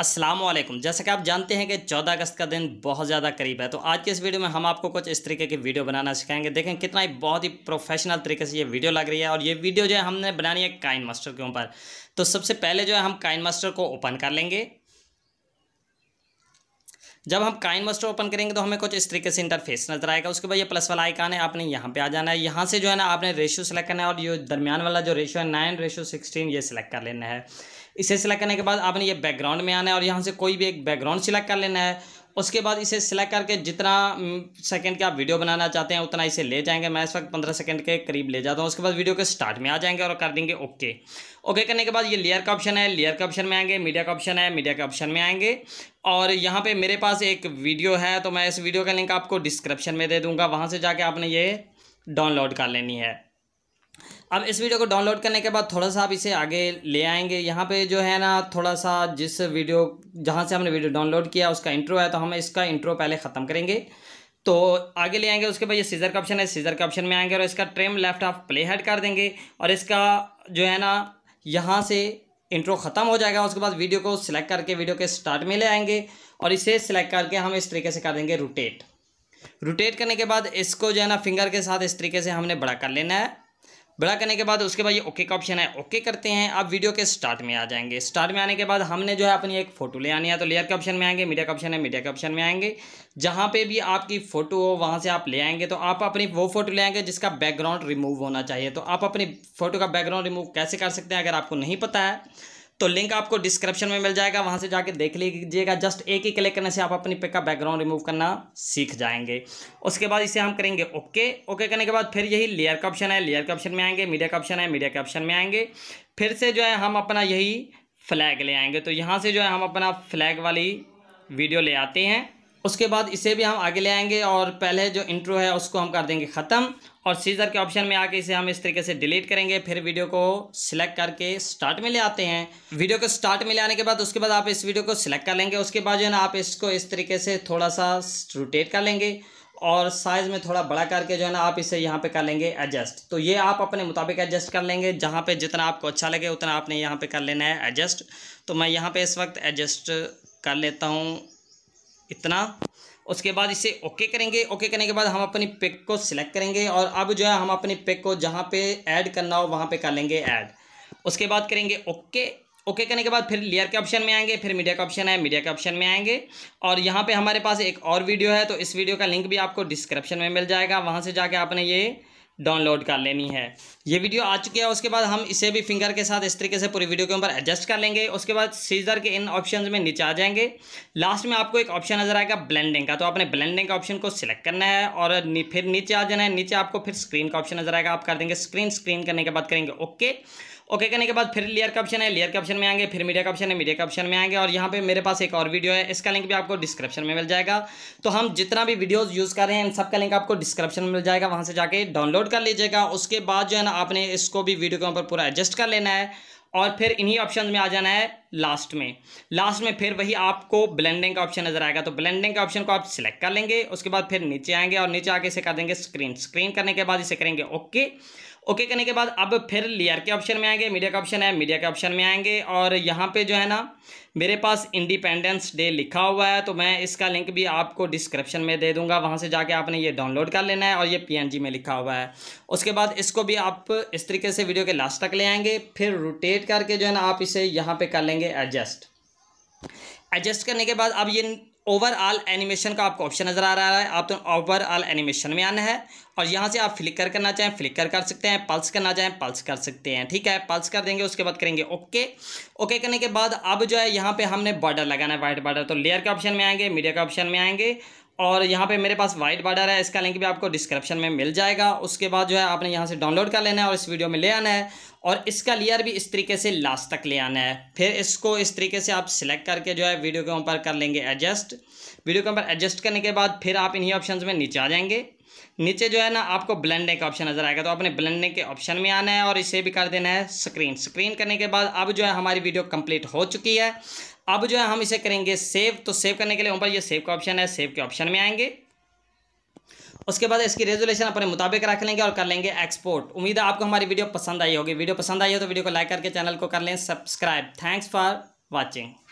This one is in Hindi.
असलम जैसा कि आप जानते हैं कि 14 अगस्त का दिन बहुत ज़्यादा करीब है तो आज के इस वीडियो में हम आपको कुछ इस तरीके की वीडियो बनाना सिखाएंगे देखें कितना ही बहुत ही प्रोफेशनल तरीके से ये वीडियो लग रही है और ये वीडियो जो है हमने बनानी है काइन मास्टर के ऊपर तो सबसे पहले जो है हम काइन मास्टर को ओपन कर लेंगे जब हम काइन मस्टर ओपन करेंगे तो हमें कुछ इस तरीके से इंटरफेस नजर आएगा उसके बाद ये प्लस वाला आइकान है आपने यहाँ पे आ जाना है यहाँ से जो है ना आपने रेशियो सेलेक्ट करना है और ये दरमियान वाला जो रेशियो है नाइन रेशियो सिक्सटीन ये सिलेक्ट कर लेना है इसे सिलेक्ट करने के बाद आपने ये बैकग्राउंड में आना है और यहाँ से कोई भी एक बैकग्राउंड सिलेक्ट कर लेना है उसके बाद इसे सिलेक्ट करके जितना सेकंड के आप वीडियो बनाना चाहते हैं उतना इसे ले जाएंगे मैं इस वक्त पंद्रह सेकंड के करीब ले जाता हूँ उसके बाद वीडियो के स्टार्ट में आ जाएंगे और कर देंगे ओके ओके करने के बाद ये लेयर का ऑप्शन है लेयर के ऑप्शन में आएंगे मीडिया का ऑप्शन है मीडिया के ऑप्शन में आएंगे और यहाँ पर मेरे पास एक वीडियो है तो मैं इस वीडियो का लिंक आपको डिस्क्रिप्शन में दे दूँगा वहाँ से जाके आपने ये डाउनलोड कर लेनी है अब इस वीडियो को डाउनलोड करने के बाद थोड़ा सा आप इसे आगे ले आएंगे यहाँ पे जो है ना थोड़ा सा जिस वीडियो जहाँ से हमने वीडियो डाउनलोड किया उसका इंट्रो है तो हम इसका इंट्रो पहले ख़त्म करेंगे तो आगे ले आएंगे उसके बाद ये सीज़र का ऑप्शन है सीज़र के ऑप्शन में आएंगे और इसका trim left of playhead कर देंगे और इसका जो है ना यहाँ से इंट्रो ख़त्म हो जाएगा उसके बाद वीडियो को सिलेक्ट करके वीडियो के स्टार्ट में ले आएंगे और इसे सिलेक्ट करके हम इस तरीके से कर देंगे रोटेट रोटेट करने के बाद इसको जो है ना फिंगर के साथ इस तरीके से हमने बड़ा कर लेना है बड़ा करने के बाद उसके बाद ये ओके का ऑप्शन है ओके करते हैं आप वीडियो के स्टार्ट में आ जाएंगे स्टार्ट में आने के बाद हमने जो है अपनी एक फोटो ले आनी है तो लेयर के ऑप्शन में आएंगे मीडिया का ऑप्शन है मीडिया के ऑप्शन में आएंगे जहाँ पे भी आपकी फोटो हो वहाँ से आप ले आएंगे तो आप अपनी वो फोटो ले आएंगे जिसका बैकग्राउंड रिमूव होना चाहिए तो आप अपनी फोटो का बैकग्राउंड रिमूव कैसे कर सकते हैं अगर आपको नहीं पता है तो लिंक आपको डिस्क्रिप्शन में मिल जाएगा वहाँ से जाके देख लीजिएगा जस्ट एक ही क्लिक करने से आप अपनी पिक का बैकग्राउंड रिमूव करना सीख जाएंगे उसके बाद इसे हम करेंगे ओके ओके करने के बाद फिर यही लेयर का ऑप्शन है लेयर के ऑप्शन में आएंगे मीडिया का ऑप्शन है मीडिया के ऑप्शन में आएंगे फिर से जो है हम अपना यही फ्लैग ले आएंगे तो यहाँ से जो है हम अपना फ्लैग वाली वीडियो ले आते हैं उसके बाद इसे भी हम आगे ले आएंगे और पहले जो इंट्रो है उसको हम कर देंगे ख़त्म और सीज़र के ऑप्शन में आके इसे हम इस तरीके से डिलीट करेंगे फिर वीडियो को सिलेक्ट करके स्टार्ट में ले आते हैं वीडियो को स्टार्ट में ले आने के बाद उसके बाद आप इस वीडियो को सिलेक्ट कर लेंगे उसके बाद जो है ना आप इसको इस तरीके से थोड़ा सा रोटेट कर लेंगे और साइज़ में थोड़ा बड़ा करके जो है ना आप इसे यहाँ पे कर लेंगे एडजस्ट तो ये आप अपने मुताबिक एडजस्ट कर लेंगे जहाँ पे जितना आपको अच्छा लगे उतना आपने यहाँ पे कर लेना है एडजस्ट तो मैं यहाँ पे इस वक्त एडजस्ट कर लेता हूँ इतना उसके बाद इसे ओके करेंगे ओके करने के बाद हम अपनी पिक को सिलेक्ट करेंगे और अब जो है हम अपनी पिक को जहाँ पे ऐड करना हो वहाँ पे कर लेंगे ऐड उसके बाद करेंगे ओके ओके करने के बाद फिर लेयर के ऑप्शन में आएंगे फिर मीडिया का ऑप्शन है मीडिया के ऑप्शन में आएंगे और यहाँ पे हमारे पास एक और वीडियो है तो इस वीडियो का लिंक भी आपको डिस्क्रिप्शन में मिल जाएगा वहाँ से जाके आपने ये डाउनलोड कर लेनी है ये वीडियो आ चुकी है उसके बाद हम इसे भी फिंगर के साथ इस तरीके से पूरी वीडियो के ऊपर एडजस्ट कर लेंगे उसके बाद सीजर के इन ऑप्शन में नीचे आ जाएंगे लास्ट में आपको एक ऑप्शन नज़र आएगा ब्लेंडिंग का तो आपने ब्लेंडिंग का ऑप्शन को सिलेक्ट करना है और नी, फिर नीचे आ जाना है नीचे आपको फिर स्क्रीन का ऑप्शन नज़र आएगा आप कर देंगे स्क्रीन स्क्रीन करने के बाद करेंगे ओके ओके करने के बाद फिर लेयर का ऑप्शन है लेयर के ऑप्शन में आएंगे फिर मीडिया का ऑप्शन है मीडिया के ऑप्शन में आएंगे और यहाँ पे मेरे पास एक और वीडियो है इसका लिंक भी आपको डिस्क्रिप्शन में मिल जाएगा तो हम जितना भी वीडियोस यूज़ कर रहे हैं इन सब का लिंक आपको डिस्क्रिप्शन में मिल जाएगा वहाँ से जाके डाउनलोड कर लीजिएगा उसके बाद जो है ना आपने इसको भी वीडियो के ऊपर पूरा एडजस्ट कर लेना है और फिर इन्हीं ऑप्शन में आ जाना है लास्ट में लास्ट में फिर वही आपको ब्लेंडिंग का ऑप्शन नजर आएगा तो ब्लेंडिंग के ऑप्शन को आप सिलेक्ट कर लेंगे उसके बाद फिर नीचे आएंगे और नीचे आके इसे कर देंगे स्क्रीन स्क्रीन करने के बाद इसे करेंगे ओके ओके करने के बाद अब फिर लेयर के ऑप्शन में आएंगे मीडिया का ऑप्शन है मीडिया के ऑप्शन में आएंगे और यहाँ पे जो है ना मेरे पास इंडिपेंडेंस डे लिखा हुआ है तो मैं इसका लिंक भी आपको डिस्क्रिप्शन में दे दूंगा वहाँ से जाके आपने ये डाउनलोड कर लेना है और ये पी में लिखा हुआ है उसके बाद इसको भी आप इस तरीके से वीडियो के लास्ट तक ले आएंगे फिर रोटेट करके जो है ना आप इसे यहाँ पर कर लेंगे एडजस्ट एडजस्ट करने के बाद अब ये ओवरऑल एनिमेशन का आपको ऑप्शन नज़र आ रहा है आप तो ओवरऑल एनिमेशन में आना है और यहाँ से आप फ्लिकर करना चाहें फ्लिकर कर सकते हैं पल्स करना चाहें पल्स कर सकते हैं ठीक है पल्स कर देंगे उसके बाद करेंगे ओके ओके करने के बाद अब जो है यहाँ पे हमने बॉर्डर लगाना है वाइट बॉर्डर तो लेयर के ऑप्शन में आएंगे मीडिया के ऑप्शन में आएंगे और यहाँ पे मेरे पास वाइट बॉर्डर है इसका लिंक भी आपको डिस्क्रिप्शन में मिल जाएगा उसके बाद जो है आपने यहाँ से डाउनलोड कर लेना है और इस वीडियो में ले आना है और इसका लेयर भी इस तरीके से लास्ट तक ले आना है फिर इसको इस तरीके से आप सिलेक्ट करके जो है वीडियो के ऊपर कर लेंगे एडजस्ट वीडियो के ऊपर एडजस्ट करने के बाद फिर आप इन्हीं ऑप्शन में नीचे आ जाएंगे नीचे जो है ना आपको ब्लेंडिंग का ऑप्शन नज़र आएगा तो आपने ब्लेंडिंग के ऑप्शन में आना है और इसे भी कर देना है स्क्रीन स्क्रीन करने के बाद अब जो है हमारी वीडियो कंप्लीट हो चुकी है अब जो है हम इसे करेंगे सेव तो सेव करने के लिए ऊपर ये सेव का ऑप्शन है सेव के ऑप्शन में आएंगे उसके बाद इसकी रेजोल्यूशन अपने मुताबिक रख लेंगे और कर लेंगे एक्सपोर्ट उम्मीद है आपको हमारी वीडियो पसंद आई होगी वीडियो पसंद आई हो तो वीडियो को लाइक करके चैनल को कर लें सब्सक्राइब थैंक्स फॉर वॉचिंग